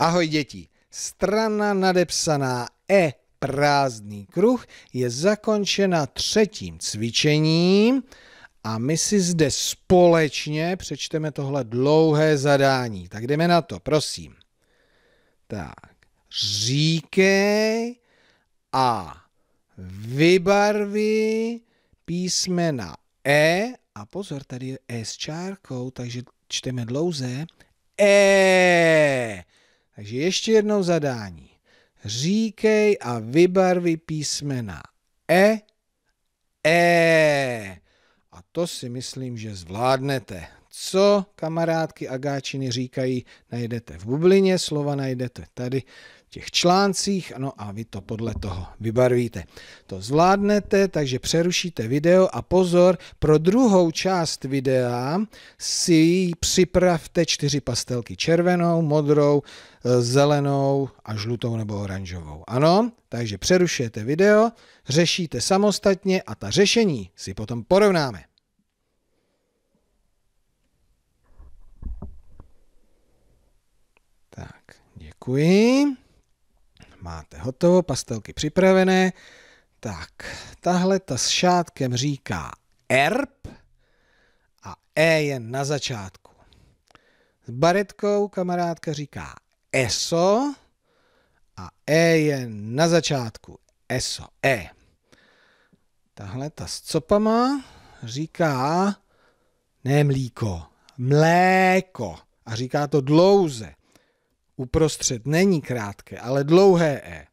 Ahoj děti, strana nadepsaná E prázdný kruh je zakončena třetím cvičením a my si zde společně přečteme tohle dlouhé zadání. Tak jdeme na to, prosím. Tak, říkej a vybarvi písmena E a pozor, tady je E s čárkou, takže čteme dlouze. E. Takže ještě jednou zadání. Říkej a vybarvi písmena E, E. A to si myslím, že zvládnete. Co kamarádky Agáčiny říkají, najdete v bublině, slova najdete tady těch článcích, no a vy to podle toho vybarvíte. To zvládnete, takže přerušíte video a pozor, pro druhou část videa si připravte čtyři pastelky, červenou, modrou, eh, zelenou a žlutou nebo oranžovou. Ano, takže přerušujete video, řešíte samostatně a ta řešení si potom porovnáme. Tak, děkuji. Máte hotovo, pastelky připravené. Tak, tahle ta s šátkem říká erb a E je na začátku. S baretkou kamarádka říká eso a E je na začátku. Eso, E. Tahle ta s copama říká ne mlíko, mléko a říká to dlouze uprostřed není krátké, ale dlouhé E.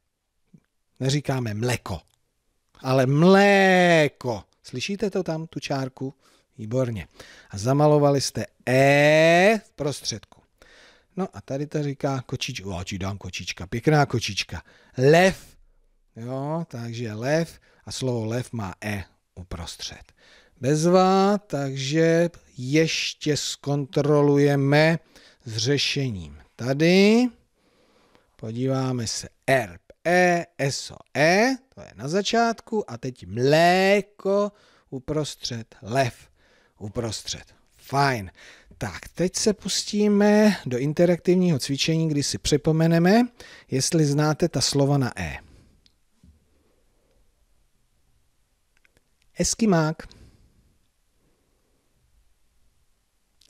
Neříkáme mléko, ale mléko. Slyšíte to tam, tu čárku? Výborně. A zamalovali jste E v prostředku. No a tady to říká kočička, o, či dám kočička, pěkná kočička. Lev, jo, takže lev a slovo lev má E uprostřed. Bezva, takže ještě zkontrolujeme s řešením tady. Podíváme se R, E, S, O, E, to je na začátku a teď mléko uprostřed, lev uprostřed. Fajn. Tak, teď se pustíme do interaktivního cvičení, kdy si připomeneme, jestli znáte ta slova na E. Eskimák.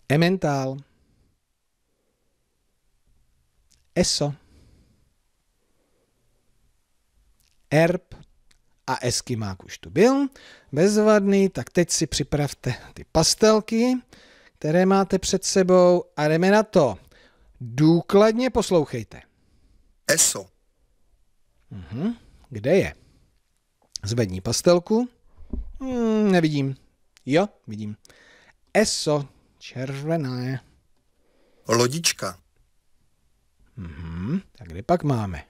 Emmental eso, erb a eskimák už tu byl, bezvadný, tak teď si připravte ty pastelky, které máte před sebou a jdeme na to. Důkladně poslouchejte. Eso. Mhm. Kde je? Zvedni pastelku. Hmm, nevidím. Jo, vidím. Eso, červené. Lodička. Mm-hmm. tak kde pak máme?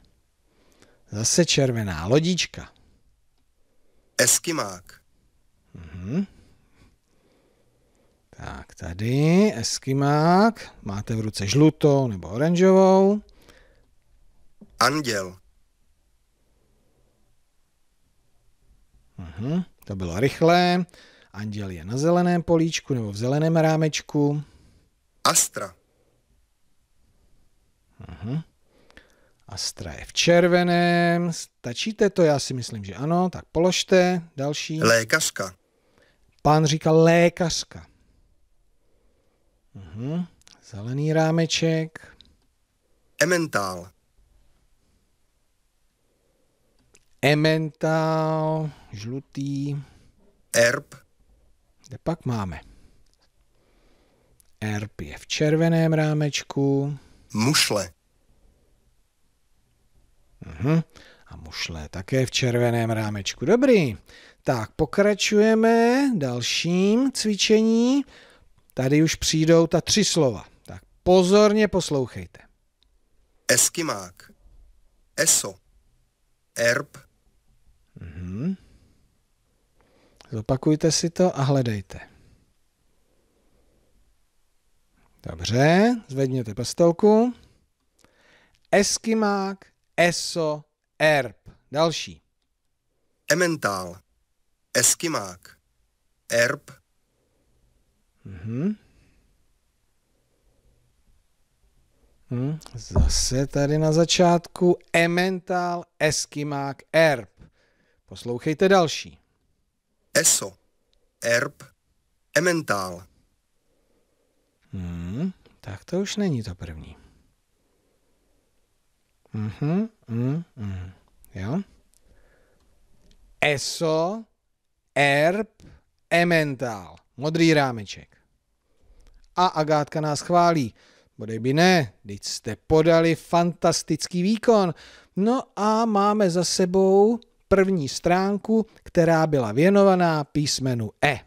Zase červená lodička. Eskimák. Mm-hmm. Tak tady eskimák. Máte v ruce žlutou nebo oranžovou. Anděl. Mm-hmm. to bylo rychlé. Anděl je na zeleném políčku nebo v zeleném rámečku. Astra. Mhm. Astra je v červeném. Stačíte to? Já si myslím, že ano. Tak položte další. Lékařka. Pán říká lékařka. Aha. Mhm. Zelený rámeček. Emmental. Emmental, žlutý. Erb. Kde pak máme? Erb je v červeném rámečku. Mušle. Uhum. A mušle také v červeném rámečku. Dobrý. Tak, pokračujeme dalším cvičení. Tady už přijdou ta tři slova. Tak pozorně poslouchejte. Eskimák. Eso. Erb. Uhum. Zopakujte si to a hledejte. Dobře, zvedněte pastelku. Eskimák, ESO, ERP. Další. Emmental, Eskimák, ERP. Mhm. Hmm. zase tady na začátku Emmental, Eskimák, Erb. Poslouchejte další. ESO, Erb, Emmental. Hmm, tak to už není to první. Mhm, mhm, mhm. Jo? ESO, ERB Emmental. Modrý rámeček. A Agátka nás chválí. Bude by ne, teď jste podali fantastický výkon. No a máme za sebou první stránku, která byla věnovaná písmenu E.